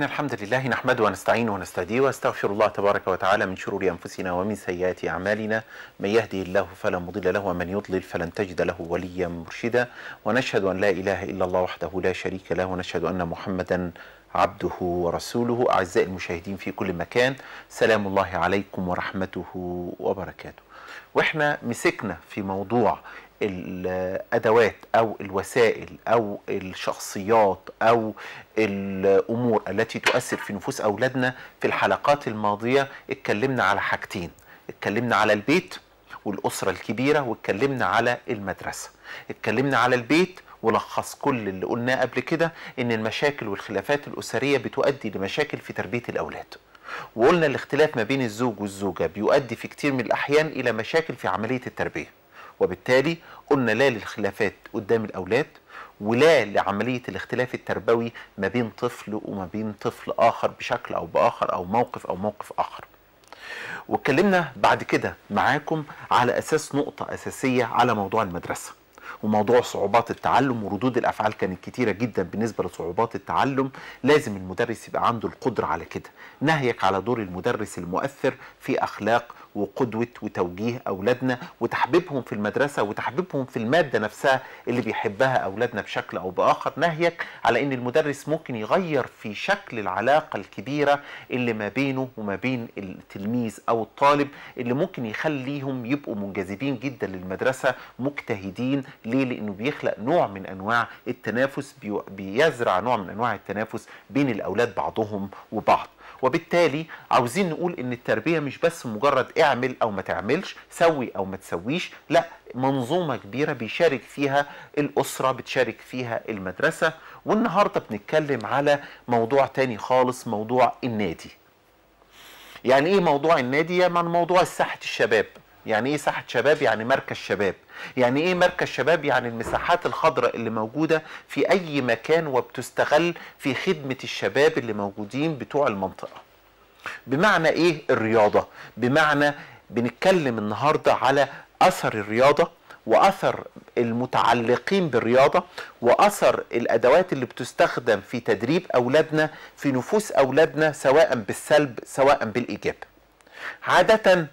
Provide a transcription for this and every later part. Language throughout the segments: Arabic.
إن الحمد لله نحمد ونستعين ونستهدي واستغفر الله تبارك وتعالى من شرور أنفسنا ومن سيئات أعمالنا من يهدي الله فلا مضل له ومن يضلل فلن تجد له وليا مرشدا ونشهد أن لا إله إلا الله وحده لا شريك له ونشهد أن محمدا عبده ورسوله أعزائي المشاهدين في كل مكان سلام الله عليكم ورحمته وبركاته واحنا مسكنا في موضوع الادوات او الوسائل او الشخصيات او الامور التي تؤثر في نفوس اولادنا في الحلقات الماضيه اتكلمنا على حاجتين اتكلمنا على البيت والاسره الكبيره واتكلمنا على المدرسه اتكلمنا على البيت ولخص كل اللي قلناه قبل كده ان المشاكل والخلافات الاسريه بتؤدي لمشاكل في تربيه الاولاد وقلنا الاختلاف ما بين الزوج والزوجه بيؤدي في كتير من الاحيان الى مشاكل في عمليه التربيه وبالتالي قلنا لا للخلافات قدام الأولاد ولا لعملية الاختلاف التربوي ما بين طفل وما بين طفل آخر بشكل أو بآخر أو موقف أو موقف آخر واتكلمنا بعد كده معاكم على أساس نقطة أساسية على موضوع المدرسة وموضوع صعوبات التعلم وردود الافعال كانت كتيره جدا بالنسبه لصعوبات التعلم لازم المدرس يبقى عنده القدره على كده نهيك على دور المدرس المؤثر في اخلاق وقدوة وتوجيه أولادنا وتحبيبهم في المدرسة وتحبيبهم في المادة نفسها اللي بيحبها أولادنا بشكل أو بآخر نهيك على أن المدرس ممكن يغير في شكل العلاقة الكبيرة اللي ما بينه وما بين التلميذ أو الطالب اللي ممكن يخليهم يبقوا منجذبين جدا للمدرسة مجتهدين ليه لأنه بيخلق نوع من أنواع التنافس بيزرع نوع من أنواع التنافس بين الأولاد بعضهم وبعض وبالتالي عاوزين نقول ان التربيه مش بس مجرد اعمل او ما تعملش سوي او ما تسويش لا منظومه كبيره بيشارك فيها الاسره بتشارك فيها المدرسه والنهارده بنتكلم على موضوع تاني خالص موضوع النادي يعني ايه موضوع النادي يا يعني من موضوع ساحه الشباب يعني ايه ساحه شباب يعني مركز شباب يعني ايه مركز شباب يعني المساحات الخضراء اللي موجوده في اي مكان وبتستغل في خدمه الشباب اللي موجودين بتوع المنطقه بمعنى ايه الرياضه بمعنى بنتكلم النهارده على اثر الرياضه واثر المتعلقين بالرياضه واثر الادوات اللي بتستخدم في تدريب اولادنا في نفوس اولادنا سواء بالسلب سواء بالايجاب عاده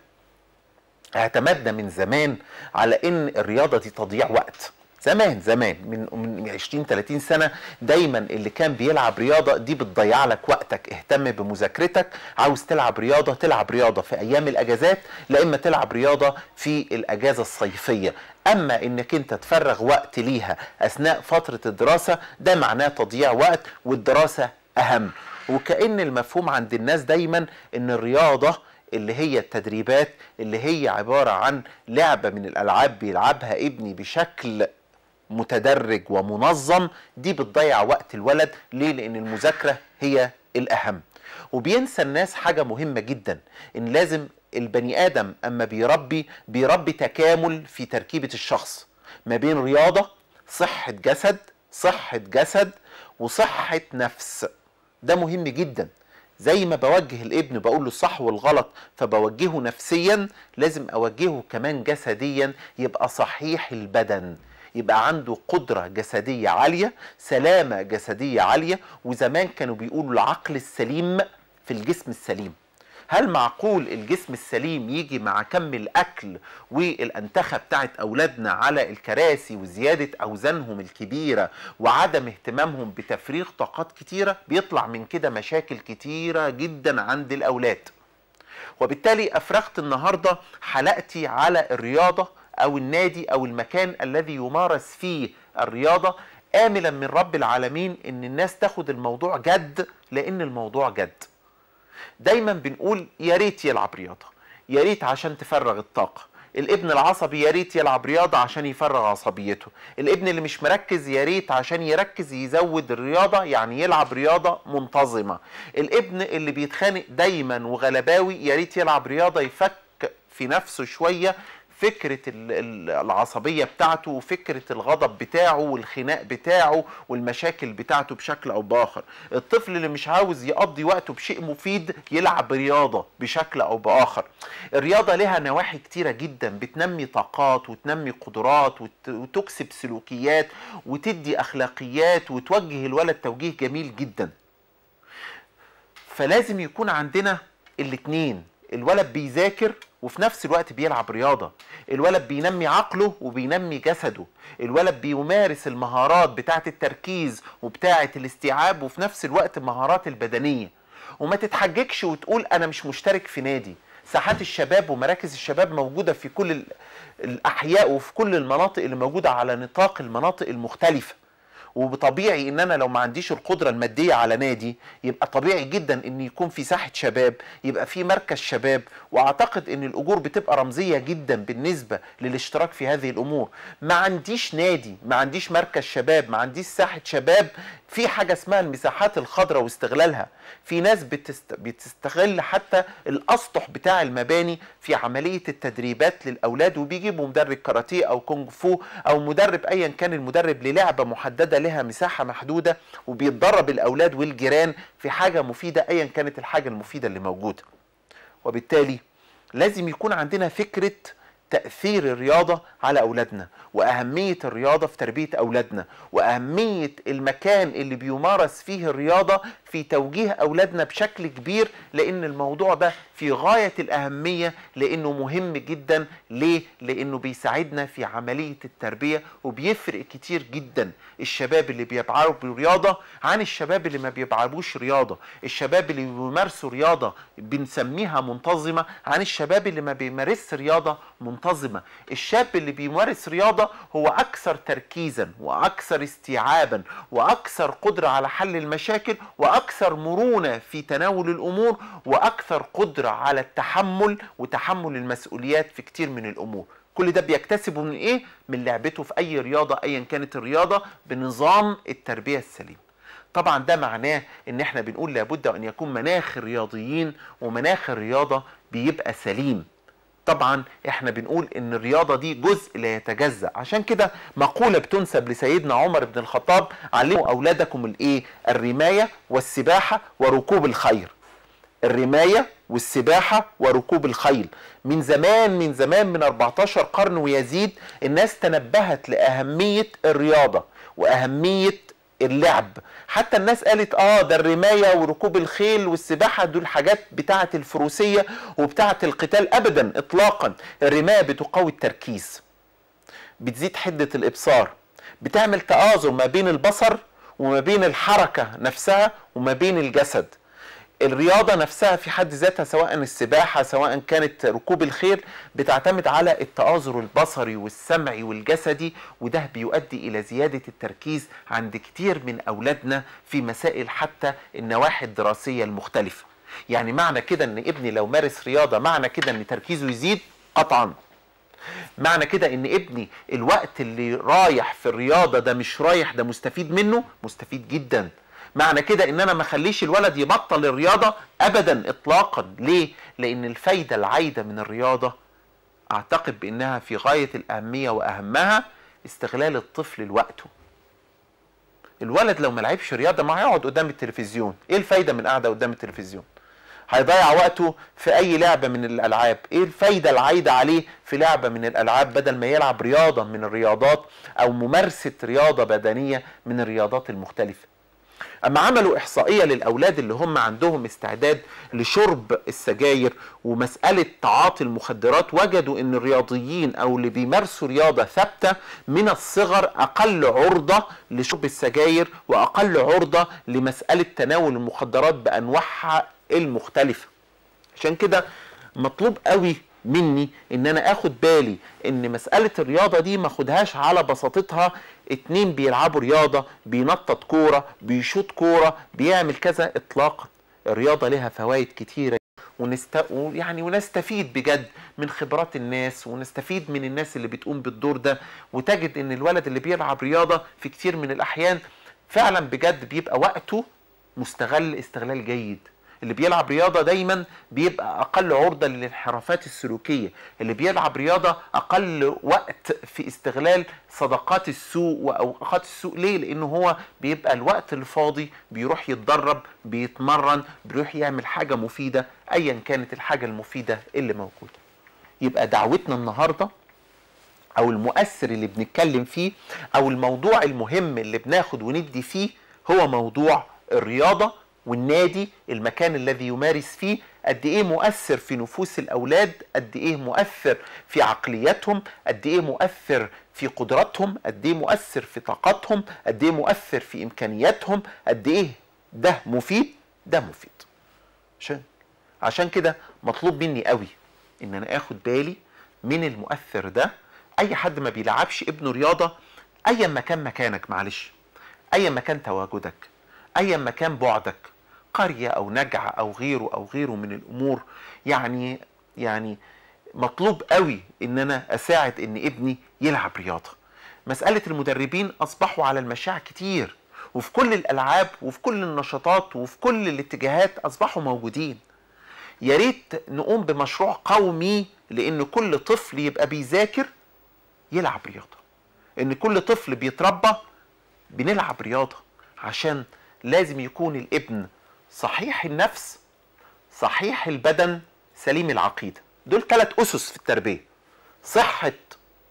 اعتمدنا من زمان على ان الرياضه دي تضييع وقت زمان زمان من 20 30 سنه دايما اللي كان بيلعب رياضه دي بتضيع لك وقتك اهتم بمذاكرتك عاوز تلعب رياضه تلعب رياضه في ايام الاجازات لا اما تلعب رياضه في الاجازه الصيفيه اما انك انت تفرغ وقت ليها اثناء فتره الدراسه ده معناه تضييع وقت والدراسه اهم وكأن المفهوم عند الناس دايما ان الرياضه اللي هي التدريبات اللي هي عبارة عن لعبة من الألعاب بيلعبها ابني بشكل متدرج ومنظم دي بتضيع وقت الولد ليه لأن المذاكرة هي الأهم وبينسى الناس حاجة مهمة جدا إن لازم البني آدم أما بيربي بيربي تكامل في تركيبة الشخص ما بين رياضة صحة جسد صحة جسد وصحة نفس ده مهم جدا زي ما بوجه الابن بقول له الصح والغلط فبوجهه نفسيا لازم اوجهه كمان جسديا يبقى صحيح البدن يبقى عنده قدرة جسدية عالية سلامة جسدية عالية وزمان كانوا بيقولوا العقل السليم في الجسم السليم هل معقول الجسم السليم يجي مع كم الاكل والانتخه بتاعت اولادنا على الكراسي وزياده اوزانهم الكبيره وعدم اهتمامهم بتفريغ طاقات كتيره بيطلع من كده مشاكل كتيره جدا عند الاولاد وبالتالي افرغت النهارده حلقتي على الرياضه او النادي او المكان الذي يمارس فيه الرياضه املا من رب العالمين ان الناس تاخد الموضوع جد لان الموضوع جد دايما بنقول يا ريت يلعب رياضه يا ريت عشان تفرغ الطاقه الابن العصبي يا ريت يلعب رياضه عشان يفرغ عصبيته الابن اللي مش مركز يا ريت عشان يركز يزود الرياضه يعني يلعب رياضه منتظمه الابن اللي بيتخانق دايما وغلباوي يا ريت يلعب رياضه يفك في نفسه شويه فكرة العصبية بتاعته وفكرة الغضب بتاعه والخناق بتاعه والمشاكل بتاعته بشكل أو بآخر الطفل اللي مش عاوز يقضي وقته بشيء مفيد يلعب رياضة بشكل أو بآخر الرياضة لها نواحي كتيرة جدا بتنمي طاقات وتنمي قدرات وتكسب سلوكيات وتدي أخلاقيات وتوجه الولد توجيه جميل جدا فلازم يكون عندنا الاتنين الولد بيذاكر وفي نفس الوقت بيلعب رياضة الولد بينمي عقله وبينمي جسده الولد بيمارس المهارات بتاعة التركيز وبتاعة الاستيعاب وفي نفس الوقت المهارات البدنية وما تتحججش وتقول أنا مش مشترك في نادي ساحات الشباب ومراكز الشباب موجودة في كل الأحياء وفي كل المناطق اللي موجودة على نطاق المناطق المختلفة وطبيعي ان انا لو ما عنديش القدره الماديه على نادي يبقى طبيعي جدا ان يكون في ساحه شباب يبقى في مركز شباب واعتقد ان الاجور بتبقى رمزيه جدا بالنسبه للاشتراك في هذه الامور ما عنديش نادي ما عنديش مركز شباب ما عنديش ساحه شباب في حاجه اسمها المساحات الخضراء واستغلالها في ناس بتست... بتستغل حتى الاسطح بتاع المباني في عمليه التدريبات للاولاد وبيجيبوا مدرب كاراتيه او كونغ فو او مدرب ايا كان المدرب للعبه محدده لها مساحه محدوده وبيتدرب الاولاد والجيران في حاجه مفيده ايا كانت الحاجه المفيده اللي موجوده وبالتالي لازم يكون عندنا فكره تأثير الرياضة على أولادنا وأهمية الرياضة في تربية أولادنا وأهمية المكان اللي بيمارس فيه الرياضة في توجيه أولادنا بشكل كبير لأن الموضوع ده في غاية الأهمية لأنه مهم جدا ليه؟ لأنه بيساعدنا في عملية التربية وبيفرق كتير جدا الشباب اللي بيبعروا بالرياضة عن الشباب اللي ما بيبعروش رياضة الشباب اللي بيمارسوا رياضة بنسميها منتظمة عن الشباب اللي ما بيمارسش رياضة منتظمة الشاب اللي بيمارس رياضة هو أكثر تركيزا وأكثر استيعابا وأكثر قدرة على حل المشاكل وأكثر مرونة في تناول الأمور وأكثر قدرة القدرة على التحمل وتحمل المسؤوليات في كتير من الأمور كل ده بيكتسبه من إيه؟ من لعبته في أي رياضة أيا كانت الرياضة بنظام التربية السليم طبعا ده معناه ان احنا بنقول لابد ان يكون مناخ الرياضيين ومناخ الرياضه بيبقى سليم طبعا احنا بنقول ان الرياضه دي جزء لا يتجزا عشان كده مقوله بتنسب لسيدنا عمر بن الخطاب علموا اولادكم الايه الرمايه والسباحه وركوب الخير الرماية والسباحة وركوب الخيل من زمان من زمان من 14 قرن ويزيد الناس تنبهت لأهمية الرياضة وأهمية اللعب حتى الناس قالت اه ده الرماية وركوب الخيل والسباحة دول حاجات بتاعة الفروسية وبتاعة القتال أبدا إطلاقا الرماية بتقوي التركيز بتزيد حدة الإبصار بتعمل تآزر ما بين البصر وما بين الحركة نفسها وما بين الجسد الرياضه نفسها في حد ذاتها سواء السباحه سواء كانت ركوب الخيل بتعتمد على التآزر البصري والسمعي والجسدي وده بيؤدي الى زياده التركيز عند كتير من اولادنا في مسائل حتى النواحي الدراسيه المختلفه يعني معنى كده ان ابني لو مارس رياضه معنى كده ان تركيزه يزيد قطعا معنى كده ان ابني الوقت اللي رايح في الرياضه ده مش رايح ده مستفيد منه مستفيد جدا معنى كده ان انا ما اخليش الولد يبطل الرياضه ابدا اطلاقا ليه لان الفايده العايده من الرياضه اعتقد بانها في غايه الاهميه واهمها استغلال الطفل لوقته الولد لو ما لعبش رياضه ما هيقعد قدام التلفزيون ايه الفايده من قاعده قدام التلفزيون هيضيع وقته في اي لعبه من الالعاب ايه الفايده العايده عليه في لعبه من الالعاب بدل ما يلعب رياضه من الرياضات او ممارسه رياضه بدنيه من الرياضات المختلفه اما عملوا احصائيه للاولاد اللي هم عندهم استعداد لشرب السجاير ومساله تعاطي المخدرات وجدوا ان الرياضيين او اللي بيمارسوا رياضه ثابته من الصغر اقل عرضه لشرب السجاير واقل عرضه لمساله تناول المخدرات بانواعها المختلفه عشان كده مطلوب قوي مني ان انا اخد بالي ان مساله الرياضه دي ما اخدهاش على بساطتها اتنين بيلعبوا رياضه بينطط كوره بيشوط كوره بيعمل كذا اطلاقا الرياضه لها فوائد كتيره ونست... يعني ونستفيد بجد من خبرات الناس ونستفيد من الناس اللي بتقوم بالدور ده وتجد ان الولد اللي بيلعب رياضه في كتير من الاحيان فعلا بجد بيبقى وقته مستغل استغلال جيد اللي بيلعب رياضه دايما بيبقى اقل عرضه للانحرافات السلوكيه اللي بيلعب رياضه اقل وقت في استغلال صدقات السوق واوقات السوق ليه لان هو بيبقى الوقت الفاضي بيروح يتدرب بيتمرن بيروح يعمل حاجه مفيده ايا كانت الحاجه المفيده اللي موجوده يبقى دعوتنا النهارده او المؤثر اللي بنتكلم فيه او الموضوع المهم اللي بناخد وندي فيه هو موضوع الرياضه والنادي المكان الذي يمارس فيه قد ايه مؤثر في نفوس الاولاد قد ايه مؤثر في عقليتهم قد ايه مؤثر في قدراتهم قد ايه مؤثر في طاقتهم قد ايه مؤثر في امكانياتهم قد ايه ده مفيد ده مفيد عشان عشان كده مطلوب مني قوي ان انا اخد بالي من المؤثر ده اي حد ما بيلعبش ابنه رياضه ايا ما كان مكانك معلش ايا ما كان تواجدك ايا ما كان بعدك قرية أو نجعة أو غيره أو غيره من الأمور يعني يعني مطلوب قوي إن أنا أساعد إن ابني يلعب رياضة مسألة المدربين أصبحوا على المشاع كتير وفي كل الألعاب وفي كل النشاطات وفي كل الاتجاهات أصبحوا موجودين يا ريت نقوم بمشروع قومي لأن كل طفل يبقى بيذاكر يلعب رياضة إن كل طفل بيتربى بنلعب رياضة عشان لازم يكون الابن صحيح النفس صحيح البدن سليم العقيده دول ثلاث اسس في التربيه صحه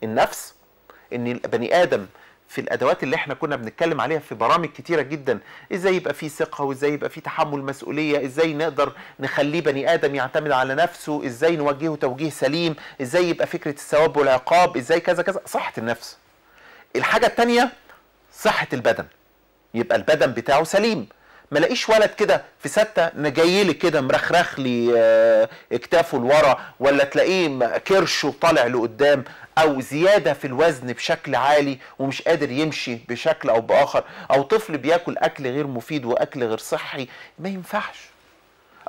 النفس ان البني ادم في الادوات اللي احنا كنا بنتكلم عليها في برامج كتيره جدا ازاي يبقى فيه ثقه وازاي يبقى فيه تحمل مسؤوليه ازاي نقدر نخليه بني ادم يعتمد على نفسه ازاي نوجهه توجيه سليم ازاي يبقى فكره الثواب والعقاب ازاي كذا كذا صحه النفس الحاجه الثانيه صحه البدن يبقى البدن بتاعه سليم ما لاقيش ولد كده في سته مجيلي كده مرخرخ لي آه، اكتافه لورا ولا تلاقيه كرشه طالع لقدام او زياده في الوزن بشكل عالي ومش قادر يمشي بشكل او باخر او طفل بياكل اكل غير مفيد واكل غير صحي ما ينفعش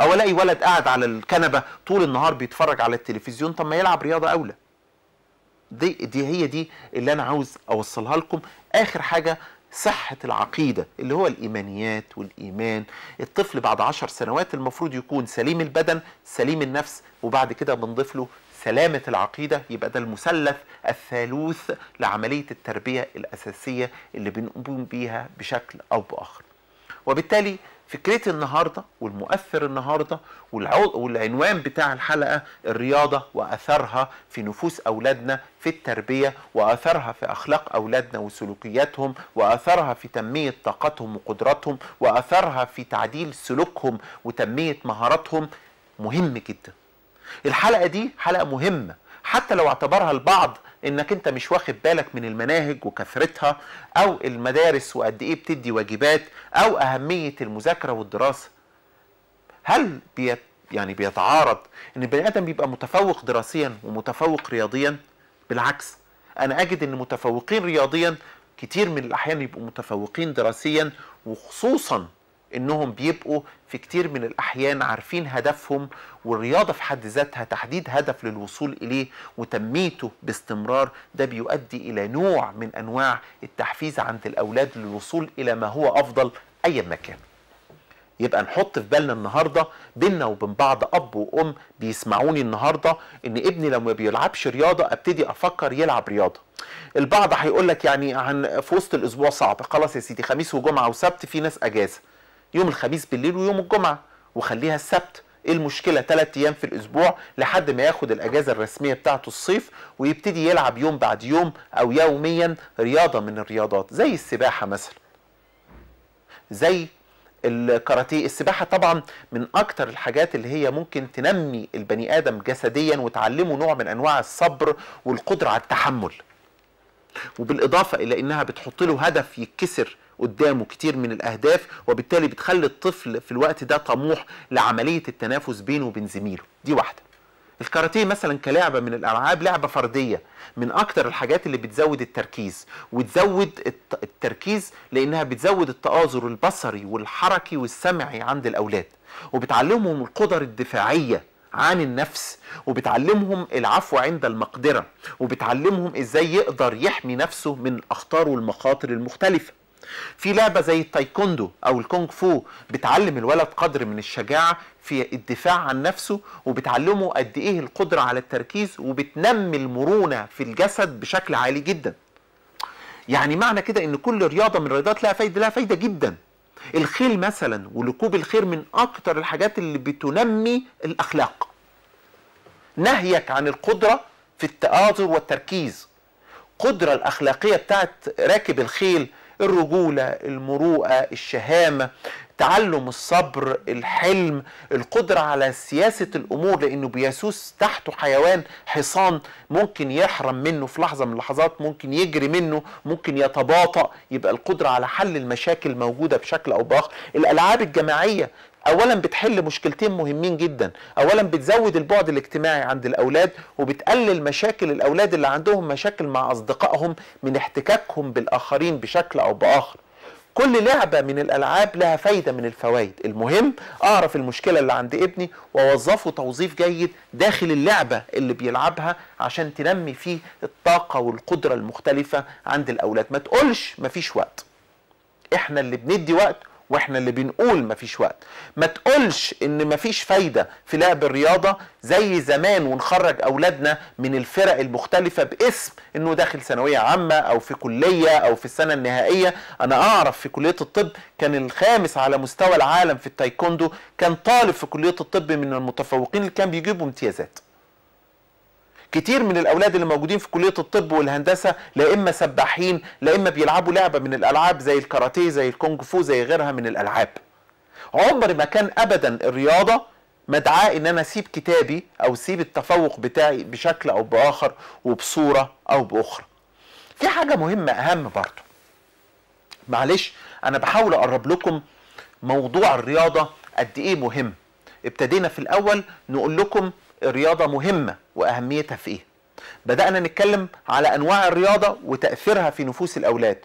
او الاقي ولد قاعد على الكنبه طول النهار بيتفرج على التلفزيون طب ما يلعب رياضه اولى دي دي هي دي اللي انا عاوز اوصلها لكم اخر حاجه صحة العقيدة اللي هو الإيمانيات والإيمان الطفل بعد عشر سنوات المفروض يكون سليم البدن سليم النفس وبعد كده بنضيف له سلامة العقيدة يبقى ده المثلث الثالوث لعملية التربية الأساسية اللي بنقوم بيها بشكل أو بآخر وبالتالي فكرتي النهارده والمؤثر النهارده والعنوان بتاع الحلقه الرياضه واثرها في نفوس اولادنا في التربيه واثرها في اخلاق اولادنا وسلوكياتهم واثرها في تنميه طاقتهم وقدراتهم واثرها في تعديل سلوكهم وتنميه مهاراتهم مهم جدا. الحلقه دي حلقه مهمه حتى لو اعتبرها البعض انك انت مش واخد بالك من المناهج وكثرتها او المدارس وقد ايه بتدي واجبات او اهميه المذاكره والدراسه هل بيت يعني بيتعارض ان البني ادم بيبقى متفوق دراسيا ومتفوق رياضيا بالعكس انا اجد ان متفوقين رياضيا كتير من الاحيان يبقوا متفوقين دراسيا وخصوصا انهم بيبقوا في كتير من الاحيان عارفين هدفهم والرياضه في حد ذاتها تحديد هدف للوصول اليه وتنميته باستمرار ده بيؤدي الى نوع من انواع التحفيز عند الاولاد للوصول الى ما هو افضل ايا ما كان. يبقى نحط في بالنا النهارده بينا وبين بعض اب وام بيسمعوني النهارده ان ابني لو ما بيلعبش رياضه ابتدي افكر يلعب رياضه. البعض هيقول لك يعني عن في وسط الاسبوع صعب، خلاص يا سيدي خميس وجمعه وسبت في ناس اجازه. يوم الخميس بالليل ويوم الجمعه وخليها السبت ايه المشكله ثلاث ايام في الاسبوع لحد ما ياخد الاجازه الرسميه بتاعته الصيف ويبتدي يلعب يوم بعد يوم او يوميا رياضه من الرياضات زي السباحه مثلا زي الكاراتيه السباحه طبعا من اكتر الحاجات اللي هي ممكن تنمي البني ادم جسديا وتعلمه نوع من انواع الصبر والقدره على التحمل وبالاضافه الى انها بتحط له هدف يتكسر قدامه كتير من الاهداف وبالتالي بتخلي الطفل في الوقت ده طموح لعمليه التنافس بينه وبين زميله دي واحده الكاراتيه مثلا كلعبه من الالعاب لعبه فرديه من اكتر الحاجات اللي بتزود التركيز وتزود التركيز لانها بتزود التآزر البصري والحركي والسمعي عند الاولاد وبتعلمهم القدر الدفاعيه عن النفس وبتعلمهم العفو عند المقدره وبتعلمهم ازاي يقدر يحمي نفسه من الاخطار والمخاطر المختلفه في لعبه زي التايكوندو او الكونغ فو بتعلم الولد قدر من الشجاعه في الدفاع عن نفسه وبتعلمه قد ايه القدره على التركيز وبتنمي المرونه في الجسد بشكل عالي جدا يعني معنى كده ان كل رياضه من الرياضات لها فايده لها فايده جدا الخيل مثلا وركوب الخيل من اكتر الحاجات اللي بتنمي الاخلاق نهيك عن القدره في التآزر والتركيز القدره الاخلاقيه بتاعت راكب الخيل الرجولة المروءة الشهامة تعلم الصبر الحلم القدرة على سياسة الأمور لأنه بيسوس تحته حيوان حصان ممكن يحرم منه في لحظة من اللحظات ممكن يجري منه ممكن يتباطأ يبقى القدرة على حل المشاكل موجودة بشكل أو بآخر الألعاب الجماعية اولا بتحل مشكلتين مهمين جدا اولا بتزود البعد الاجتماعي عند الاولاد وبتقلل مشاكل الاولاد اللي عندهم مشاكل مع اصدقائهم من احتكاكهم بالاخرين بشكل او باخر كل لعبة من الألعاب لها فايدة من الفوائد المهم أعرف المشكلة اللي عند ابني وأوظفه توظيف جيد داخل اللعبة اللي بيلعبها عشان تنمي فيه الطاقة والقدرة المختلفة عند الأولاد ما تقولش مفيش وقت إحنا اللي بندي وقت واحنا اللي بنقول مفيش وقت ما تقولش ان مفيش فايدة في لعب الرياضة زي زمان ونخرج اولادنا من الفرق المختلفة باسم انه داخل ثانوية عامة او في كلية او في السنة النهائية انا اعرف في كلية الطب كان الخامس على مستوى العالم في التايكوندو كان طالب في كلية الطب من المتفوقين اللي كان بيجيبوا امتيازات كتير من الاولاد اللي موجودين في كليه الطب والهندسه لا اما سباحين لا اما بيلعبوا لعبه من الالعاب زي الكاراتيه زي الكونغ فو زي غيرها من الالعاب عمر ما كان ابدا الرياضه مدعاه ان انا اسيب كتابي او اسيب التفوق بتاعي بشكل او باخر وبصوره او باخرى في حاجه مهمه اهم برضه معلش انا بحاول اقرب لكم موضوع الرياضه قد ايه مهم ابتدينا في الاول نقول لكم الرياضه مهمه واهميتها في ايه بدانا نتكلم على انواع الرياضه وتاثيرها في نفوس الاولاد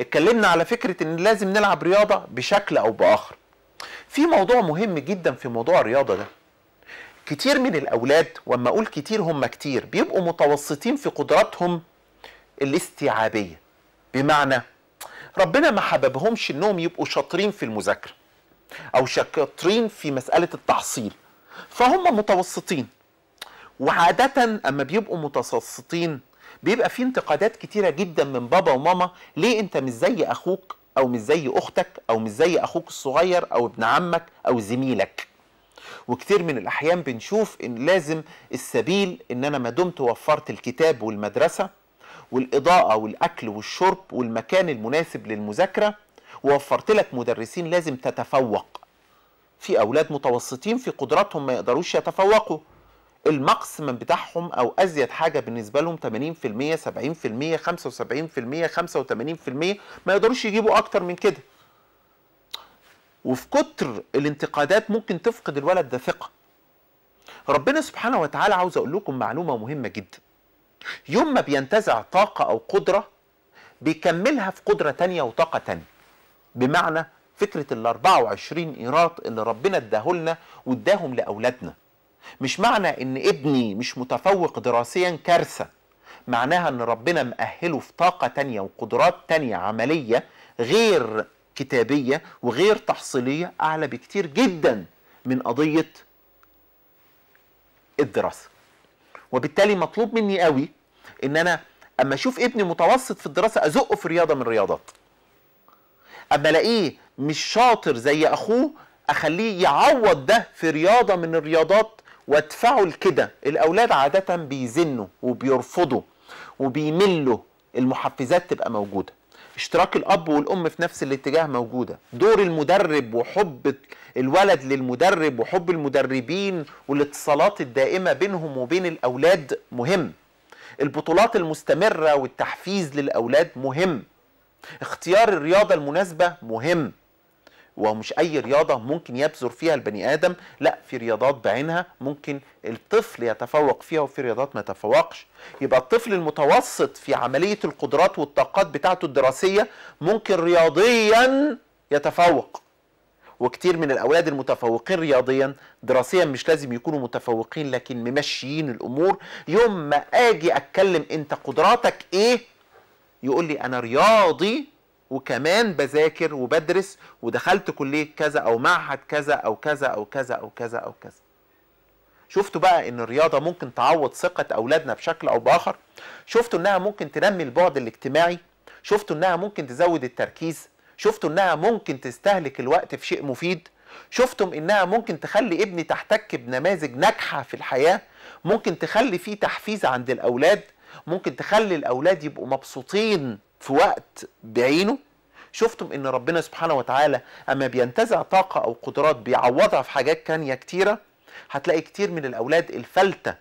اتكلمنا على فكره ان لازم نلعب رياضه بشكل او باخر في موضوع مهم جدا في موضوع الرياضه ده كتير من الاولاد واما اقول كتير هم كتير بيبقوا متوسطين في قدراتهم الاستيعابيه بمعنى ربنا ما حببهمش انهم يبقوا شاطرين في المذاكره او شاطرين في مساله التحصيل فهم متوسطين وعادة أما بيبقوا متوسطين بيبقى في انتقادات كتيرة جدا من بابا وماما ليه أنت مش زي أخوك أو مش زي أختك أو مش زي أخوك الصغير أو ابن عمك أو زميلك وكتير من الأحيان بنشوف إن لازم السبيل إن أنا ما دمت وفرت الكتاب والمدرسة والإضاءة والأكل والشرب والمكان المناسب للمذاكرة ووفرت لك مدرسين لازم تتفوق في أولاد متوسطين في قدراتهم ما يقدروش يتفوقوا الماكسيمم بتاعهم او ازيد حاجه بالنسبه لهم 80% 70% 75% 85% ما يقدروش يجيبوا اكتر من كده وفي كتر الانتقادات ممكن تفقد الولد ده ثقه ربنا سبحانه وتعالى عاوز اقول لكم معلومه مهمه جدا يوم ما بينتزع طاقه او قدره بيكملها في قدره تانية وطاقه تانية بمعنى فكرة ال 24 ايراد اللي ربنا اداهولنا واداهم لأولادنا مش معنى ان ابني مش متفوق دراسيا كارثة معناها ان ربنا مأهله في طاقة تانية وقدرات تانية عملية غير كتابية وغير تحصيلية أعلى بكتير جدا من قضية الدراسة وبالتالي مطلوب مني قوي ان انا اما اشوف ابني متوسط في الدراسة ازقه في رياضة من الرياضات اما الاقيه مش شاطر زي اخوه اخليه يعوض ده في رياضه من الرياضات وادفعه لكده الاولاد عاده بيزنوا وبيرفضوا وبيملوا المحفزات تبقى موجوده اشتراك الاب والام في نفس الاتجاه موجوده دور المدرب وحب الولد للمدرب وحب المدربين والاتصالات الدائمه بينهم وبين الاولاد مهم البطولات المستمره والتحفيز للاولاد مهم اختيار الرياضة المناسبة مهم ومش اي رياضه ممكن يبذر فيها البني ادم لا في رياضات بعينها ممكن الطفل يتفوق فيها وفي رياضات ما يتفوقش يبقى الطفل المتوسط في عمليه القدرات والطاقات بتاعته الدراسيه ممكن رياضيا يتفوق وكتير من الاولاد المتفوقين رياضيا دراسيا مش لازم يكونوا متفوقين لكن ممشيين الامور يوم ما اجي اتكلم انت قدراتك ايه يقول لي انا رياضي وكمان بذاكر وبدرس ودخلت كليه كذا او معهد كذا او كذا او كذا او كذا او كذا شفتوا بقى ان الرياضه ممكن تعوض ثقه اولادنا بشكل او باخر شفتوا انها ممكن تنمي البعد الاجتماعي شفتوا انها ممكن تزود التركيز شفتوا انها ممكن تستهلك الوقت في شيء مفيد شفتم انها ممكن تخلي ابني تحتك بنماذج ناجحه في الحياه ممكن تخلي فيه تحفيز عند الاولاد ممكن تخلي الاولاد يبقوا مبسوطين في وقت بعينه شفتم ان ربنا سبحانه وتعالى اما بينتزع طاقه او قدرات بيعوضها في حاجات تانية كتيره هتلاقي كتير من الاولاد الفلته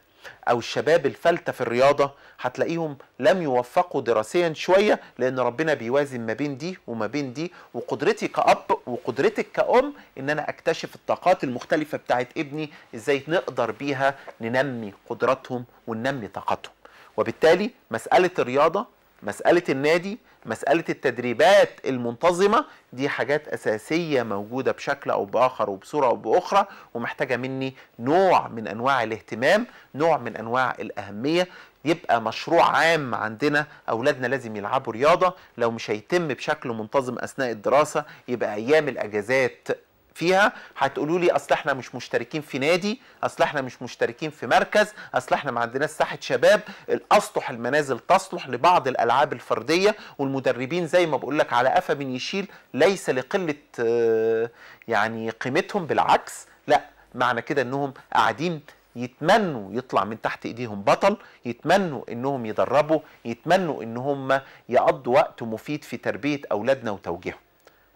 او الشباب الفلته في الرياضه هتلاقيهم لم يوفقوا دراسيا شويه لان ربنا بيوازن ما بين دي وما بين دي وقدرتي كاب وقدرتك كأم ان انا اكتشف الطاقات المختلفه بتاعت ابني ازاي نقدر بيها ننمي قدراتهم وننمي طاقتهم وبالتالي مساله الرياضه مساله النادي مساله التدريبات المنتظمه دي حاجات اساسيه موجوده بشكل او باخر وبصوره او باخرى ومحتاجه مني نوع من انواع الاهتمام نوع من انواع الاهميه يبقى مشروع عام عندنا اولادنا لازم يلعبوا رياضه لو مش هيتم بشكل منتظم اثناء الدراسه يبقى ايام الاجازات فيها هتقولوا لي اصل احنا مش مشتركين في نادي اصل احنا مش مشتركين في مركز اصل احنا ما عندناش ساحه شباب الاسطح المنازل تصلح لبعض الالعاب الفرديه والمدربين زي ما بقول لك على قفا من يشيل ليس لقله آه، يعني قيمتهم بالعكس لا معنى كده انهم قاعدين يتمنوا يطلع من تحت ايديهم بطل يتمنوا انهم يدربوا يتمنوا ان هم يقضوا وقت مفيد في تربيه اولادنا وتوجيههم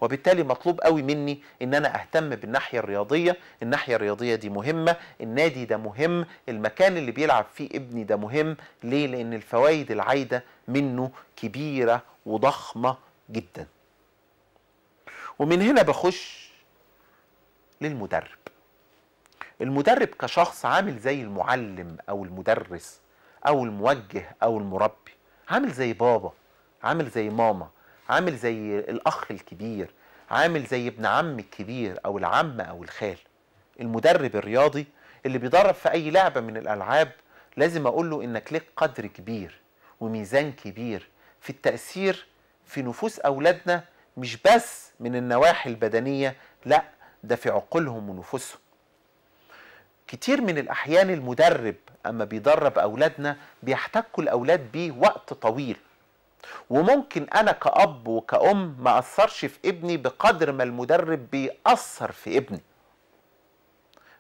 وبالتالي مطلوب قوي مني ان انا اهتم بالناحيه الرياضيه الناحيه الرياضيه دي مهمه النادي ده مهم المكان اللي بيلعب فيه ابني ده مهم ليه لان الفوائد العايده منه كبيره وضخمه جدا ومن هنا بخش للمدرب المدرب كشخص عامل زي المعلم او المدرس او الموجه او المربي عامل زي بابا عامل زي ماما عامل زي الاخ الكبير عامل زي ابن عم الكبير او العم او الخال المدرب الرياضي اللي بيدرب في اي لعبه من الالعاب لازم اقول له انك ليك قدر كبير وميزان كبير في التاثير في نفوس اولادنا مش بس من النواحي البدنيه لا ده في عقولهم ونفوسهم كتير من الأحيان المدرب أما بيدرب أولادنا بيحتكوا الأولاد بيه وقت طويل وممكن انا كاب وكأم ما اثرش في ابني بقدر ما المدرب بيأثر في ابني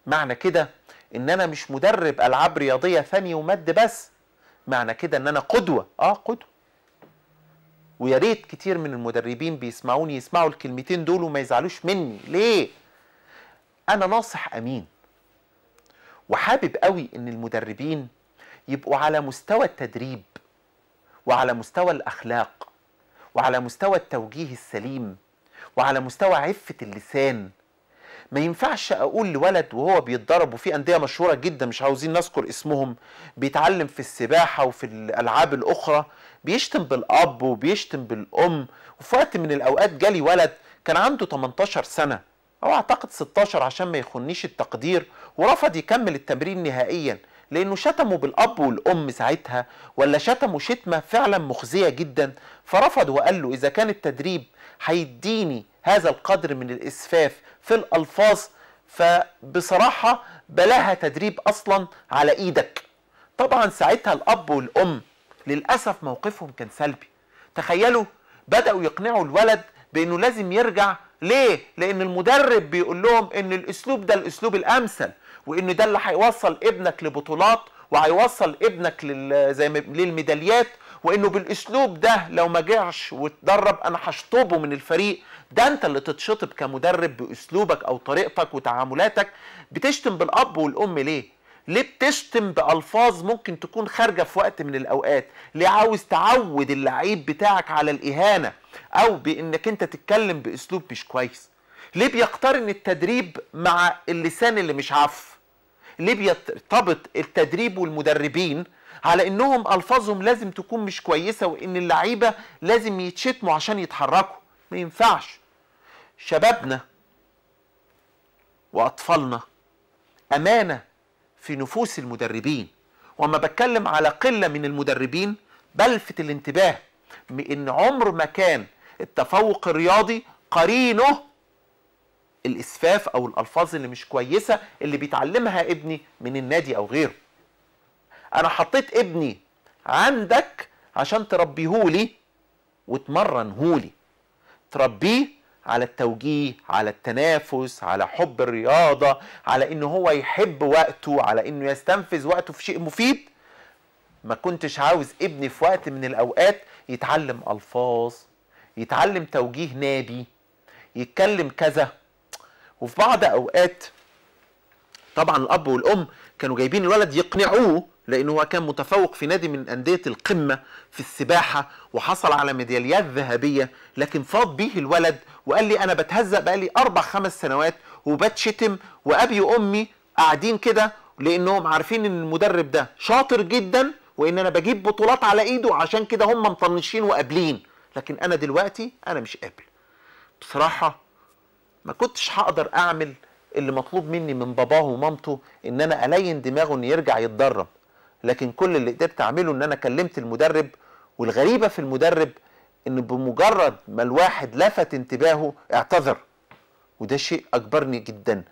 معنى كده ان انا مش مدرب العاب رياضيه فني ومد بس معنى كده ان انا قدوه اه قدوه ويا ريت كتير من المدربين بيسمعوني يسمعوا الكلمتين دول وما يزعلوش مني ليه انا ناصح امين وحابب قوي ان المدربين يبقوا على مستوى التدريب وعلى مستوى الاخلاق وعلى مستوى التوجيه السليم وعلى مستوى عفه اللسان ما ينفعش اقول لولد وهو بيتضرب وفي انديه مشهوره جدا مش عاوزين نذكر اسمهم بيتعلم في السباحه وفي الالعاب الاخرى بيشتم بالاب وبيشتم بالام وفي وقت من الاوقات جالي ولد كان عنده 18 سنه او اعتقد 16 عشان ما يخنيش التقدير ورفض يكمل التمرين نهائيا لانه شتموا بالاب والام ساعتها ولا شتموا شتمه فعلا مخزيه جدا فرفض وقال له اذا كان التدريب هيديني هذا القدر من الاسفاف في الالفاظ فبصراحه بلاها تدريب اصلا على ايدك طبعا ساعتها الاب والام للاسف موقفهم كان سلبي تخيلوا بداوا يقنعوا الولد بانه لازم يرجع ليه لان المدرب بيقول لهم ان الاسلوب ده الاسلوب الامثل وان ده اللي هيوصل ابنك لبطولات وهيوصل ابنك لل... زي ما للميداليات وانه بالاسلوب ده لو ما جعش واتدرب انا هشطبه من الفريق ده انت اللي تتشطب كمدرب باسلوبك او طريقتك وتعاملاتك بتشتم بالاب والام ليه ليه بتشتم بألفاظ ممكن تكون خارجة في وقت من الأوقات ليه عاوز تعود اللعيب بتاعك على الإهانة أو بإنك أنت تتكلم بأسلوب مش كويس ليه بيقترن التدريب مع اللسان اللي مش عفو ليبيا ارتبط التدريب والمدربين على انهم الفاظهم لازم تكون مش كويسه وان اللعيبه لازم يتشتموا عشان يتحركوا ما ينفعش شبابنا واطفالنا امانه في نفوس المدربين وما بتكلم على قله من المدربين بلفت الانتباه بان عمر ما كان التفوق الرياضي قرينه الاسفاف او الالفاظ اللي مش كويسه اللي بيتعلمها ابني من النادي او غيره انا حطيت ابني عندك عشان تربيهولي وتمرنهولي تربيه على التوجيه على التنافس على حب الرياضة على انه هو يحب وقته على انه يستنفذ وقته في شيء مفيد ما كنتش عاوز ابني في وقت من الاوقات يتعلم الفاظ يتعلم توجيه نادي يتكلم كذا وفي بعض اوقات طبعا الاب والام كانوا جايبين الولد يقنعوه لان هو كان متفوق في نادي من انديه القمه في السباحه وحصل على ميداليات ذهبيه لكن فاض بيه الولد وقال لي انا بتهزق بقالي اربع خمس سنوات وبتشتم وابي وامي قاعدين كده لانهم عارفين ان المدرب ده شاطر جدا وان انا بجيب بطولات على ايده عشان كده هم مطنشين وقابلين لكن انا دلوقتي انا مش قابل بصراحه ما كنتش هقدر اعمل اللي مطلوب مني من باباه ومامته ان انا الين دماغه ان يرجع يتدرب لكن كل اللي قدرت اعمله ان انا كلمت المدرب والغريبه في المدرب ان بمجرد ما الواحد لفت انتباهه اعتذر وده شيء اجبرني جدا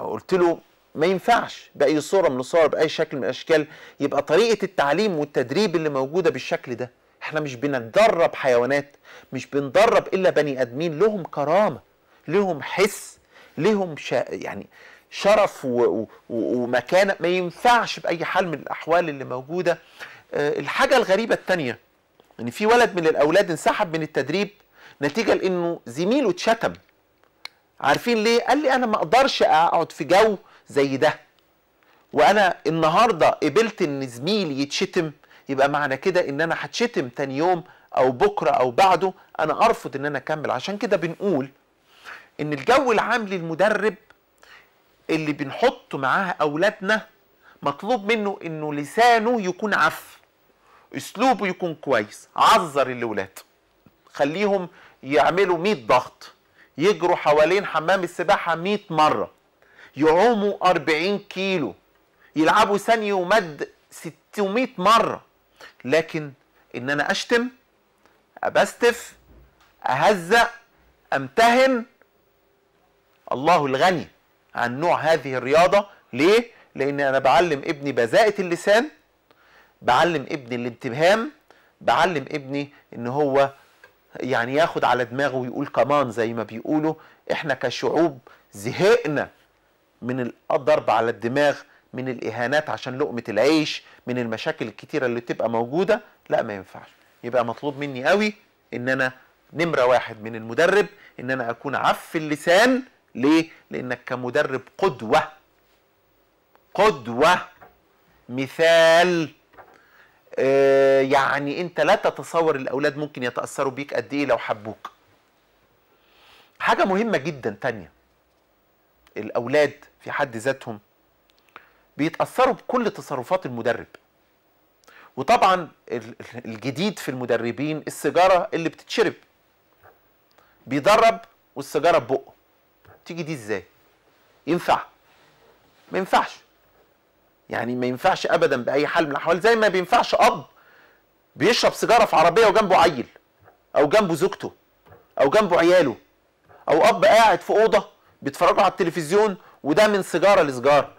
قلت له ما ينفعش باي صوره من الصور باي شكل من الاشكال يبقى طريقه التعليم والتدريب اللي موجوده بالشكل ده احنا مش بندرب حيوانات مش بندرب الا بني ادمين لهم كرامه لهم حس لهم شا يعني شرف ومكانه ما ينفعش باي حال من الاحوال اللي موجوده آه، الحاجه الغريبه الثانيه ان يعني في ولد من الاولاد انسحب من التدريب نتيجه لانه زميله اتشتم عارفين ليه قال لي انا ما اقدرش اقعد في جو زي ده وانا النهارده قبلت ان زميلي يتشتم يبقى معنى كده ان انا هتشتم تاني يوم او بكره او بعده انا ارفض ان انا اكمل عشان كده بنقول ان الجو العام للمدرب اللي بنحط معاه اولادنا مطلوب منه انه لسانه يكون عف اسلوبه يكون كويس عذر الاولاد خليهم يعملوا 100 ضغط يجروا حوالين حمام السباحه 100 مره يعوموا 40 كيلو يلعبوا ثانية ومد 600 مره لكن ان انا اشتم ابستف اهزق امتهن الله الغني عن نوع هذه الرياضة ليه؟ لأن أنا بعلم ابني بذاءة اللسان بعلم ابني الانتبهام بعلم ابني ان هو يعني ياخد على دماغه ويقول كمان زي ما بيقولوا احنا كشعوب زهقنا من الضرب على الدماغ من الاهانات عشان لقمه العيش من المشاكل الكتيره اللي بتبقى موجوده لا ما ينفعش يبقى مطلوب مني قوي ان انا نمره واحد من المدرب ان انا اكون عف اللسان ليه؟ لانك كمدرب قدوه قدوه مثال آه، يعني انت لا تتصور الاولاد ممكن يتاثروا بيك قد ايه لو حبوك حاجه مهمه جدا تانية الاولاد في حد ذاتهم بيتاثروا بكل تصرفات المدرب وطبعا الجديد في المدربين السيجاره اللي بتتشرب بيدرب والسيجاره ببقه تيجي دي ازاي ينفع ما ينفعش يعني ما ينفعش ابدا باي حال من الاحوال زي ما بينفعش اب بيشرب سيجاره في عربيه وجنبه عيل او جنبه زوجته او جنبه عياله او اب قاعد في اوضه بيتفرجوا على التلفزيون وده من سيجاره لسيجاره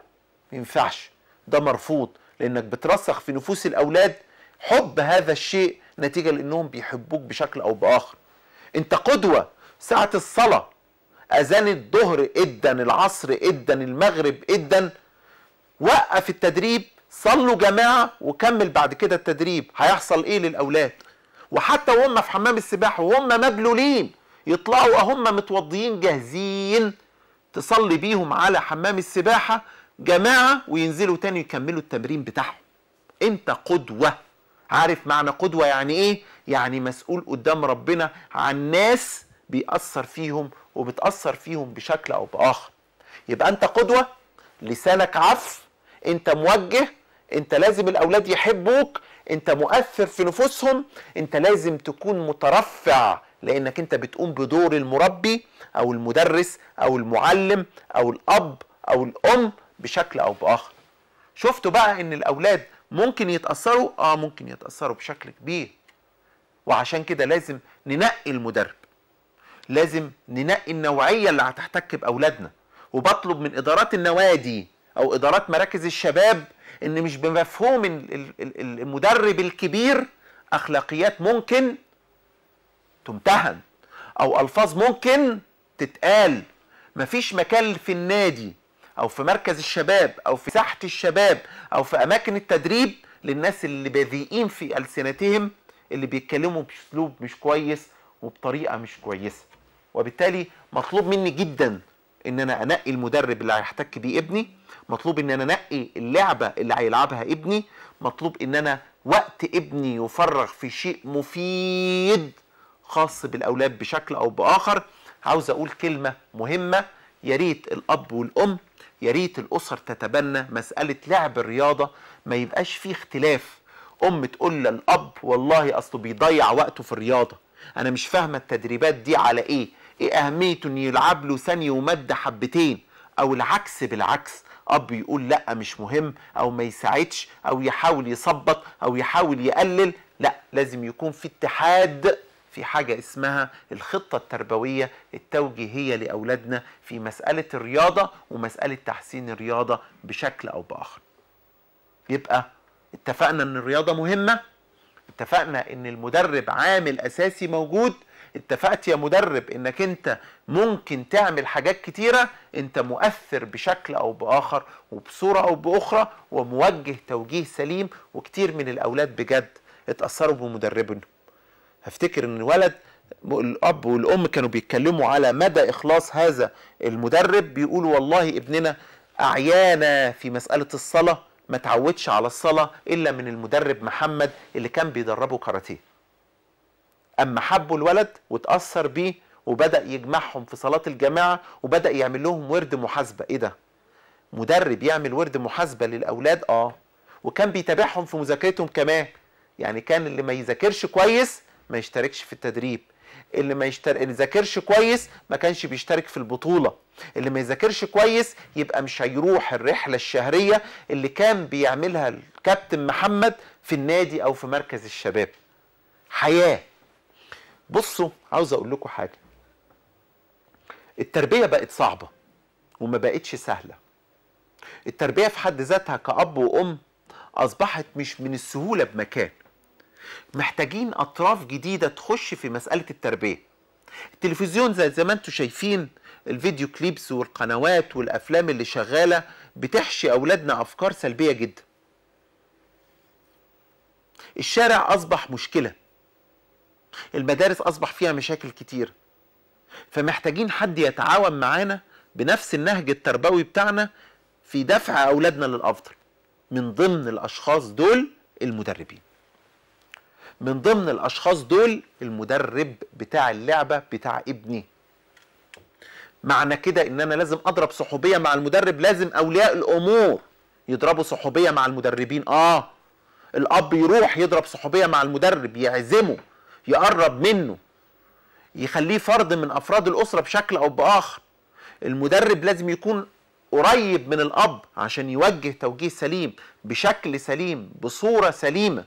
ما ينفعش ده مرفوض لانك بترسخ في نفوس الاولاد حب هذا الشيء نتيجه لانهم بيحبوك بشكل او باخر انت قدوه ساعه الصلاه اذان الظهر ادا العصر ادا المغرب ادا وقف التدريب صلوا جماعه وكمل بعد كده التدريب هيحصل ايه للاولاد وحتى وهم في حمام السباحه وهم مبلولين يطلعوا هم متوضيين جاهزين تصلي بيهم على حمام السباحه جماعه وينزلوا تاني يكملوا التمرين بتاعهم انت قدوه عارف معنى قدوه يعني ايه يعني مسؤول قدام ربنا عن ناس بيأثر فيهم وبتأثر فيهم بشكل أو بآخر يبقى أنت قدوة لسانك عفو أنت موجه أنت لازم الأولاد يحبوك أنت مؤثر في نفوسهم أنت لازم تكون مترفع لأنك أنت بتقوم بدور المربي أو المدرس أو المعلم أو الأب أو الأم بشكل أو بآخر شفتوا بقى أن الأولاد ممكن يتأثروا آه ممكن يتأثروا بشكل كبير وعشان كده لازم ننقي المدرب لازم ننقي النوعيه اللي هتحتك باولادنا وبطلب من ادارات النوادي او ادارات مراكز الشباب ان مش بمفهوم المدرب الكبير اخلاقيات ممكن تمتهن او الفاظ ممكن تتقال مفيش مكان في النادي او في مركز الشباب او في ساحه الشباب او في اماكن التدريب للناس اللي بذيئين في السنتهم اللي بيتكلموا باسلوب مش كويس وبطريقه مش كويسه وبالتالي مطلوب مني جدا ان انا انقي المدرب اللي هيحتك بيه ابني مطلوب ان انا انقي اللعبه اللي هيلعبها ابني مطلوب ان انا وقت ابني يفرغ في شيء مفيد خاص بالاولاد بشكل او باخر عاوز اقول كلمه مهمه يا ريت الاب والام يا ريت الاسر تتبنى مساله لعب الرياضه ما يبقاش فيه اختلاف ام تقول للاب والله اصله بيضيع وقته في الرياضه انا مش فاهمه التدريبات دي على ايه ايه اهميته انه يلعب له ثانيه ومادة حبتين او العكس بالعكس اب يقول لا مش مهم او ما يساعدش او يحاول يصبط او يحاول يقلل لا لازم يكون في اتحاد في حاجة اسمها الخطة التربوية التوجيهية لأولادنا في مسألة الرياضة ومسألة تحسين الرياضة بشكل أو بآخر يبقى اتفقنا أن الرياضة مهمة اتفقنا أن المدرب عامل أساسي موجود اتفقت يا مدرب انك انت ممكن تعمل حاجات كتيرة انت مؤثر بشكل او باخر وبصورة او باخرى وموجه توجيه سليم وكتير من الاولاد بجد اتأثروا بمدربهم هفتكر ان الولد الاب والام كانوا بيتكلموا على مدى اخلاص هذا المدرب بيقولوا والله ابننا اعيانا في مسألة الصلاة ما تعودش على الصلاة الا من المدرب محمد اللي كان بيدربه كاراتيه اما حبوا الولد وتاثر بيه وبدا يجمعهم في صلاه الجماعه وبدا يعمل لهم ورد محاسبه ايه ده مدرب يعمل ورد محاسبه للاولاد اه وكان بيتابعهم في مذاكرتهم كمان يعني كان اللي ما يذاكرش كويس ما يشتركش في التدريب اللي ما يشتر... اللي ذاكرش كويس ما كانش بيشترك في البطولة اللي ما يذاكرش كويس يبقى مش هيروح الرحلة الشهرية اللي كان بيعملها الكابتن محمد في النادي أو في مركز الشباب حياة بصوا عاوز اقول لكم حاجه التربيه بقت صعبه وما بقتش سهله التربيه في حد ذاتها كاب وام اصبحت مش من السهوله بمكان محتاجين اطراف جديده تخش في مساله التربيه التلفزيون زي زي ما انتم شايفين الفيديو كليبس والقنوات والافلام اللي شغاله بتحشي اولادنا افكار سلبيه جدا الشارع اصبح مشكله المدارس اصبح فيها مشاكل كتير فمحتاجين حد يتعاون معانا بنفس النهج التربوي بتاعنا في دفع اولادنا للافضل من ضمن الاشخاص دول المدربين من ضمن الاشخاص دول المدرب بتاع اللعبه بتاع ابني معنى كده ان انا لازم اضرب صحوبيه مع المدرب لازم اولياء الامور يضربوا صحوبيه مع المدربين اه الاب يروح يضرب صحوبيه مع المدرب يعزمه يقرب منه يخليه فرد من افراد الاسره بشكل او باخر المدرب لازم يكون قريب من الاب عشان يوجه توجيه سليم بشكل سليم بصوره سليمه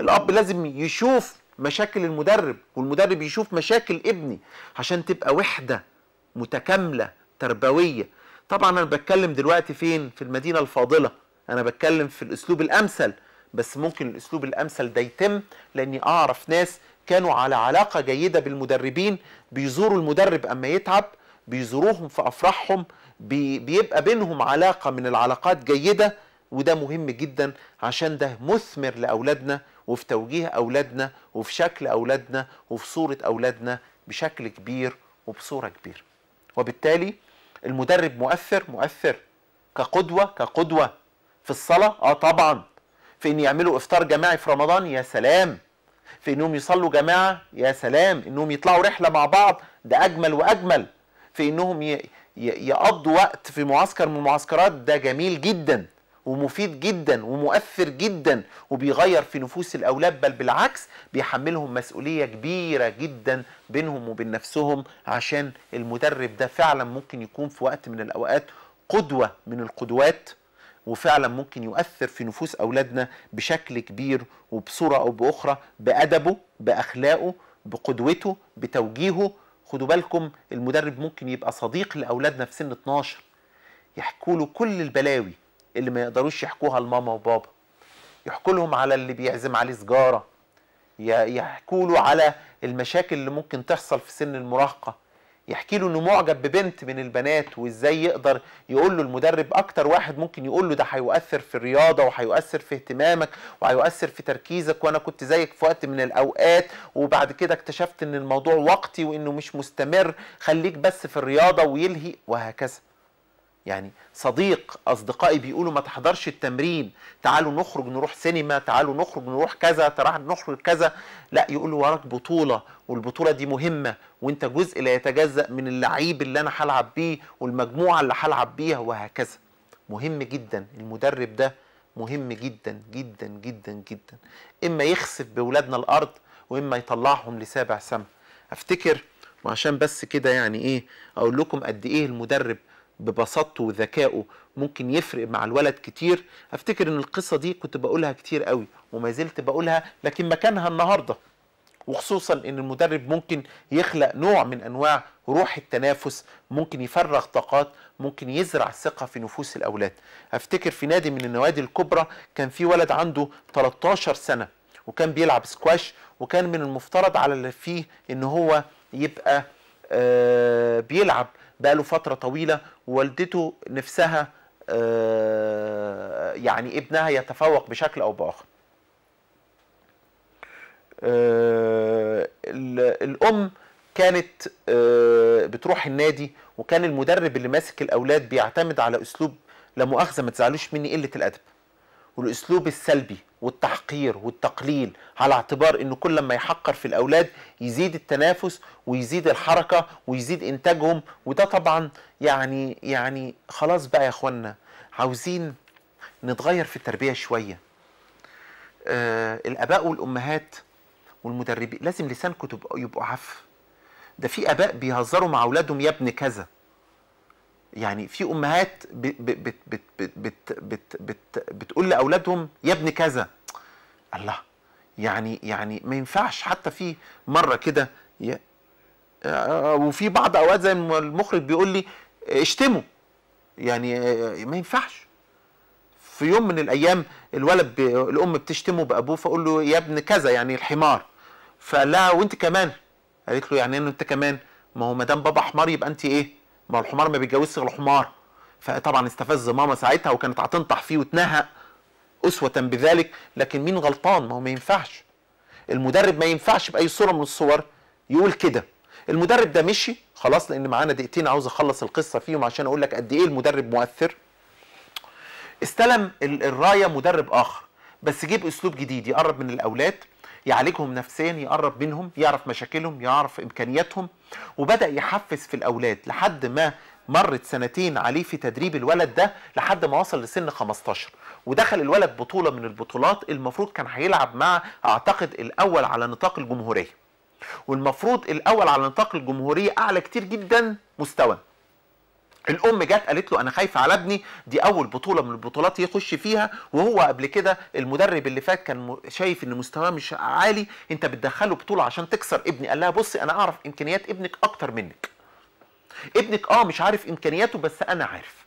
الاب لازم يشوف مشاكل المدرب والمدرب يشوف مشاكل ابني عشان تبقى وحده متكامله تربويه طبعا انا بتكلم دلوقتي فين في المدينه الفاضله انا بتكلم في الاسلوب الامثل بس ممكن الاسلوب الامثل ده يتم لاني اعرف ناس كانوا على علاقة جيدة بالمدربين بيزوروا المدرب أما يتعب بيزوروهم في أفراحهم بي بيبقى بينهم علاقة من العلاقات جيدة وده مهم جدا عشان ده مثمر لأولادنا وفي توجيه أولادنا وفي شكل أولادنا وفي صورة أولادنا بشكل كبير وبصورة كبيرة وبالتالي المدرب مؤثر مؤثر كقدوة كقدوة في الصلاة اه طبعا في ان يعملوا افطار جماعي في رمضان يا سلام في انهم يصلوا جماعه يا سلام انهم يطلعوا رحله مع بعض ده اجمل واجمل في انهم يقضوا وقت في معسكر من المعسكرات ده جميل جدا ومفيد جدا ومؤثر جدا وبيغير في نفوس الاولاد بل بالعكس بيحملهم مسؤوليه كبيره جدا بينهم وبين نفسهم عشان المدرب ده فعلا ممكن يكون في وقت من الاوقات قدوه من القدوات وفعلا ممكن يؤثر في نفوس أولادنا بشكل كبير وبصورة أو بأخرى بأدبه بأخلاقه بقدوته بتوجيهه خدوا بالكم المدرب ممكن يبقى صديق لأولادنا في سن 12 يحكوا له كل البلاوي اللي ما يقدروش يحكوها لماما وبابا يحكوا لهم على اللي بيعزم عليه سجارة يحكوا له على المشاكل اللي ممكن تحصل في سن المراهقة يحكي له انه معجب ببنت من البنات وازاي يقدر يقول له المدرب اكتر واحد ممكن يقول له ده هيؤثر في الرياضه وهيؤثر في اهتمامك وهيؤثر في تركيزك وانا كنت زيك في وقت من الاوقات وبعد كده اكتشفت ان الموضوع وقتي وانه مش مستمر خليك بس في الرياضه ويلهي وهكذا يعني صديق اصدقائي بيقولوا ما تحضرش التمرين تعالوا نخرج نروح سينما تعالوا نخرج نروح كذا تعالوا نخرج كذا لا يقولوا وراك بطوله والبطوله دي مهمه وانت جزء لا يتجزا من اللعيب اللي انا هلعب بيه والمجموعه اللي هلعب بيها وهكذا مهم جدا المدرب ده مهم جدا جدا جدا جدا اما يخسف باولادنا الارض واما يطلعهم لسابع سما افتكر وعشان بس كده يعني ايه اقول لكم قد ايه المدرب ببساطته وذكائه ممكن يفرق مع الولد كتير افتكر ان القصه دي كنت بقولها كتير قوي وما زلت بقولها لكن مكانها النهارده وخصوصا ان المدرب ممكن يخلق نوع من انواع روح التنافس ممكن يفرغ طاقات ممكن يزرع ثقه في نفوس الاولاد افتكر في نادي من النوادي الكبرى كان في ولد عنده 13 سنه وكان بيلعب سكواش وكان من المفترض على اللي فيه ان هو يبقى آه بيلعب بقاله فترة طويلة ووالدته نفسها آه، يعني ابنها يتفوق بشكل أو بآخر آه، الأم كانت آه، بتروح النادي وكان المدرب اللي ماسك الأولاد بيعتمد على أسلوب لا مؤاخذة ما تزعلوش مني قلة الأدب والاسلوب السلبي والتحقير والتقليل على اعتبار انه كل ما يحقر في الاولاد يزيد التنافس ويزيد الحركه ويزيد انتاجهم وده طبعا يعني يعني خلاص بقى يا اخوانا عاوزين نتغير في التربيه شويه آه الاباء والامهات والمدربين لازم لسانكم يبقوا عف ده في اباء بيهزروا مع اولادهم يا ابن كذا يعني في امهات بتقول لاولادهم يا ابن كذا الله يعني يعني ما ينفعش حتى في مره كده آه، وفي بعض اوقات زي المخرج بيقول لي اشتموا يعني آه، ما ينفعش في يوم من الايام الولد ب... الام بتشتمه بابوه فاقول له يا ابن كذا يعني الحمار فقال لها وانت كمان قالت له يعني انه انت كمان ما هو ما دام بابا حمار يبقى انت ايه ما الحمار ما بيتجوزش غير حمار فطبعا استفز ماما ساعتها وكانت هتنطح فيه وتنهق أسوة بذلك لكن مين غلطان ما هو ما ينفعش المدرب ما ينفعش بأي صورة من الصور يقول كده المدرب ده مشي خلاص لأن معانا دقيقتين عاوز أخلص القصة فيهم عشان أقول لك قد إيه المدرب مؤثر استلم الراية مدرب آخر بس جيب أسلوب جديد يقرب من الأولاد يعالجهم نفسيا يقرب منهم يعرف مشاكلهم يعرف امكانياتهم وبدا يحفز في الاولاد لحد ما مرت سنتين عليه في تدريب الولد ده لحد ما وصل لسن 15 ودخل الولد بطوله من البطولات المفروض كان هيلعب مع اعتقد الاول على نطاق الجمهوريه والمفروض الاول على نطاق الجمهوريه اعلى كتير جدا مستوى الام جت قالت له انا خايفه على ابني دي اول بطوله من البطولات يخش فيها وهو قبل كده المدرب اللي فات كان شايف ان مستواه مش عالي انت بتدخله بطوله عشان تكسر ابني قال لها بصي انا اعرف امكانيات ابنك اكتر منك ابنك اه مش عارف امكانياته بس انا عارف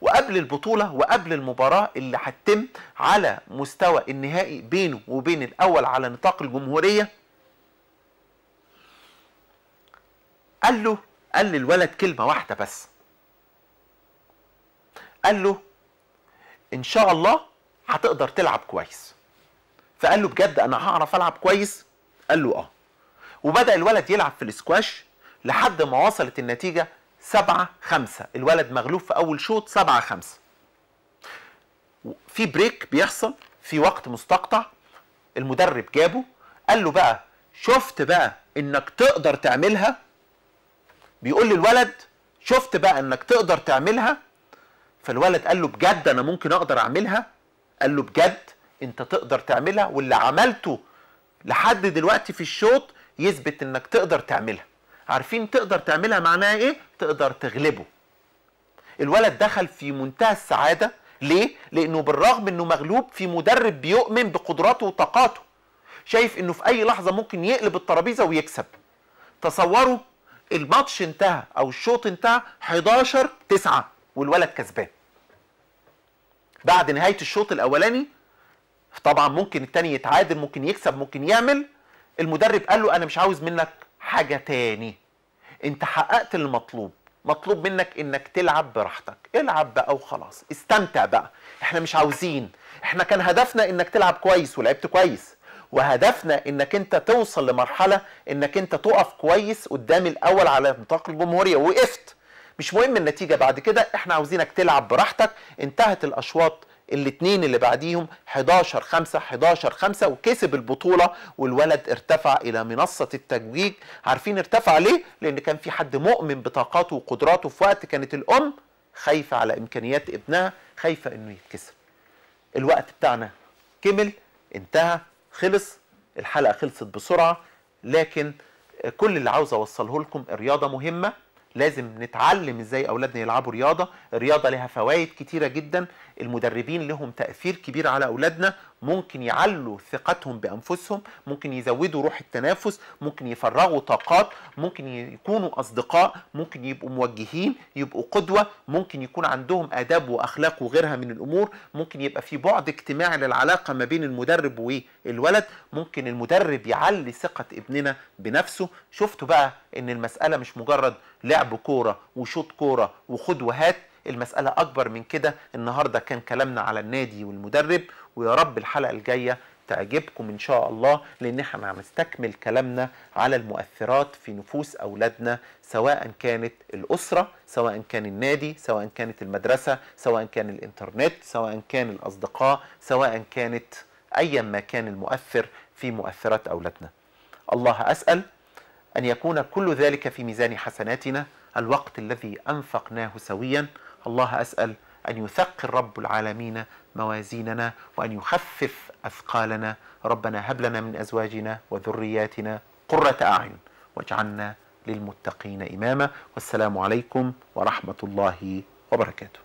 وقبل البطولة وقبل المباراة اللي هتتم على مستوى النهائي بينه وبين الأول على نطاق الجمهورية قال له قال للولد كلمة واحدة بس قال له ان شاء الله هتقدر تلعب كويس فقال له بجد انا هعرف العب كويس قال له اه وبدا الولد يلعب في الاسكواش لحد ما وصلت النتيجه 7 5 الولد مغلوب في اول شوط 7 5 في بريك بيحصل في وقت مستقطع المدرب جابه قال له بقى شفت بقى انك تقدر تعملها بيقول للولد شفت بقى انك تقدر تعملها فالولد قال له بجد انا ممكن اقدر اعملها قال له بجد انت تقدر تعملها واللي عملته لحد دلوقتي في الشوط يثبت انك تقدر تعملها عارفين تقدر تعملها معناها ايه تقدر تغلبه الولد دخل في منتهى السعاده ليه لانه بالرغم انه مغلوب في مدرب بيؤمن بقدراته وطاقاته شايف انه في اي لحظه ممكن يقلب الترابيزه ويكسب تصوروا الماتش انتهى او الشوط انتهى 11 9 والولد كسبان بعد نهايه الشوط الاولاني طبعا ممكن التاني يتعادل ممكن يكسب ممكن يعمل المدرب قال له انا مش عاوز منك حاجه تاني انت حققت المطلوب مطلوب منك انك تلعب براحتك العب بقى وخلاص استمتع بقى احنا مش عاوزين احنا كان هدفنا انك تلعب كويس ولعبت كويس وهدفنا انك انت توصل لمرحله انك انت تقف كويس قدام الاول على نطاق الجمهوريه وقفت مش مهم النتيجه بعد كده احنا عاوزينك تلعب براحتك انتهت الاشواط الاثنين اللي بعديهم 11 5 11 5 وكسب البطوله والولد ارتفع الى منصه التتويج عارفين ارتفع ليه لان كان في حد مؤمن بطاقاته وقدراته في وقت كانت الام خايفه على امكانيات ابنها خايفه انه يتكسر الوقت بتاعنا كمل انتهى خلص الحلقه خلصت بسرعه لكن كل اللي عاوز اوصله لكم الرياضه مهمه لازم نتعلم ازاي اولادنا يلعبوا رياضه الرياضه لها فوائد كتيره جدا المدربين لهم تاثير كبير على اولادنا ممكن يعلوا ثقتهم بانفسهم ممكن يزودوا روح التنافس ممكن يفرغوا طاقات ممكن يكونوا اصدقاء ممكن يبقوا موجهين يبقوا قدوه ممكن يكون عندهم اداب واخلاق وغيرها من الامور ممكن يبقى في بعد اجتماعي للعلاقه ما بين المدرب والولد ممكن المدرب يعلي ثقه ابننا بنفسه شفتوا بقى ان المساله مش مجرد لعب كوره وشوط كوره وخد وهات المسألة أكبر من كده النهاردة كان كلامنا على النادي والمدرب ويا رب الحلقة الجاية تعجبكم إن شاء الله لأن احنا هنستكمل كلامنا على المؤثرات في نفوس أولادنا سواء كانت الأسرة سواء كان النادي سواء كانت المدرسة سواء كان الإنترنت سواء كان الأصدقاء سواء كانت أيا ما كان المؤثر في مؤثرات أولادنا الله أسأل أن يكون كل ذلك في ميزان حسناتنا الوقت الذي أنفقناه سويا الله أسأل أن يثقل رب العالمين موازيننا وأن يخفف أثقالنا ربنا هب لنا من أزواجنا وذرياتنا قرة أعين واجعلنا للمتقين إماما والسلام عليكم ورحمة الله وبركاته